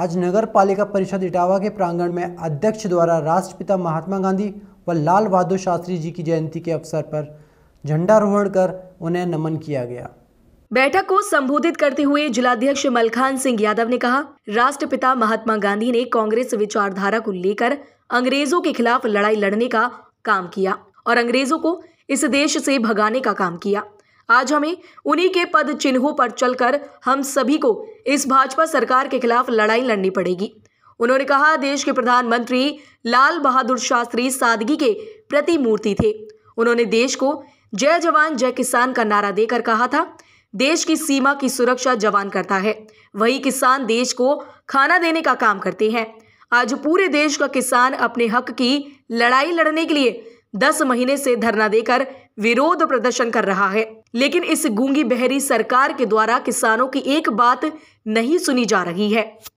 आज नगर पालिका परिषद इटावा के प्रांगण में अध्यक्ष द्वारा राष्ट्रपिता महात्मा गांधी व लाल बहादुर शास्त्री जी की जयंती के अवसर पर झंडारोहण कर उन्हें नमन किया गया बैठक को संबोधित करते हुए जिलाध्यक्ष मलखान सिंह यादव ने कहा राष्ट्रपिता महात्मा गांधी ने कांग्रेस विचारधारा को लेकर अंग्रेजों के खिलाफ लड़ाई लड़ने का काम किया और अंग्रेजों को इस देश से भगाने का काम किया आज हमें उन्हीं के पद चिन्हों पर चलकर हम सभी को इस भाजपा सरकार के खिलाफ लड़ाई लड़नी पड़ेगी उन्होंने कहा देश के प्रधानमंत्री लाल बहादुर शास्त्री सादगी के प्रति मूर्ति थे उन्होंने देश को जय जवान जय किसान का नारा देकर कहा था देश की सीमा की सुरक्षा जवान करता है वही किसान देश को खाना देने का काम करते हैं आज पूरे देश का किसान अपने हक की लड़ाई लड़ने के लिए दस महीने से धरना देकर विरोध प्रदर्शन कर रहा है लेकिन इस गूंगी बहरी सरकार के द्वारा किसानों की एक बात नहीं सुनी जा रही है